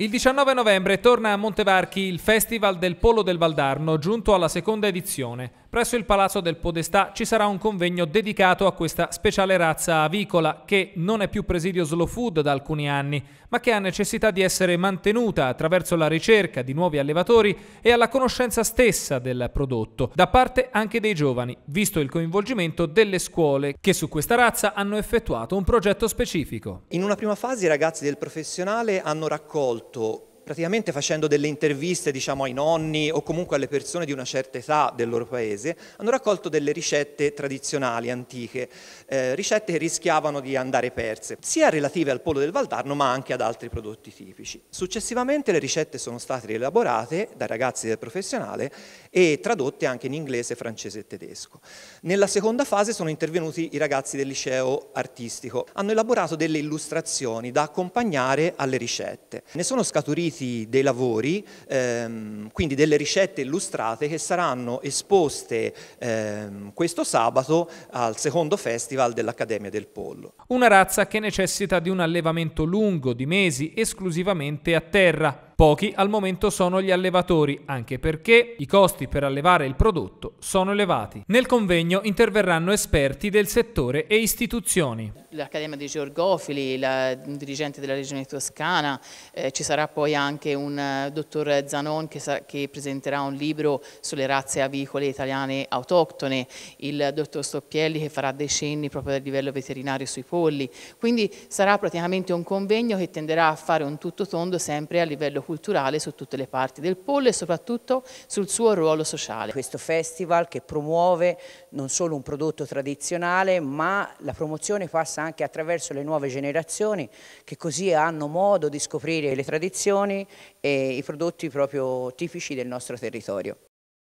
Il 19 novembre torna a Montevarchi il Festival del Polo del Valdarno, giunto alla seconda edizione. Presso il Palazzo del Podestà ci sarà un convegno dedicato a questa speciale razza avicola che non è più presidio slow food da alcuni anni, ma che ha necessità di essere mantenuta attraverso la ricerca di nuovi allevatori e alla conoscenza stessa del prodotto, da parte anche dei giovani, visto il coinvolgimento delle scuole che su questa razza hanno effettuato un progetto specifico. In una prima fase i ragazzi del professionale hanno raccolto と praticamente facendo delle interviste diciamo, ai nonni o comunque alle persone di una certa età del loro paese, hanno raccolto delle ricette tradizionali, antiche, eh, ricette che rischiavano di andare perse, sia relative al polo del Valdarno ma anche ad altri prodotti tipici. Successivamente le ricette sono state rielaborate dai ragazzi del professionale e tradotte anche in inglese, francese e tedesco. Nella seconda fase sono intervenuti i ragazzi del liceo artistico, hanno elaborato delle illustrazioni da accompagnare alle ricette. Ne sono scaturiti conti dei lavori, ehm, quindi delle ricette illustrate che saranno esposte ehm, questo sabato al secondo festival dell'Accademia del Pollo. Una razza che necessita di un allevamento lungo, di mesi, esclusivamente a terra Pochi al momento sono gli allevatori, anche perché i costi per allevare il prodotto sono elevati. Nel convegno interverranno esperti del settore e istituzioni. L'Accademia dei Georgofili, la dirigente della Regione Toscana, eh, ci sarà poi anche un uh, dottor Zanon che, che, presenterà un libro sulle razze avicole italiane autoctone, il dottor Stoppielli che farà decenni proprio a livello veterinario sui polli. Quindi sarà praticamente un convegno che tenderà a fare un tutto tondo sempre a livello culturale culturale su tutte le parti del pollo e soprattutto sul suo ruolo sociale. Questo festival che promuove non solo un prodotto tradizionale ma la promozione passa anche attraverso le nuove generazioni che così hanno modo di scoprire le tradizioni e i prodotti proprio tipici del nostro territorio.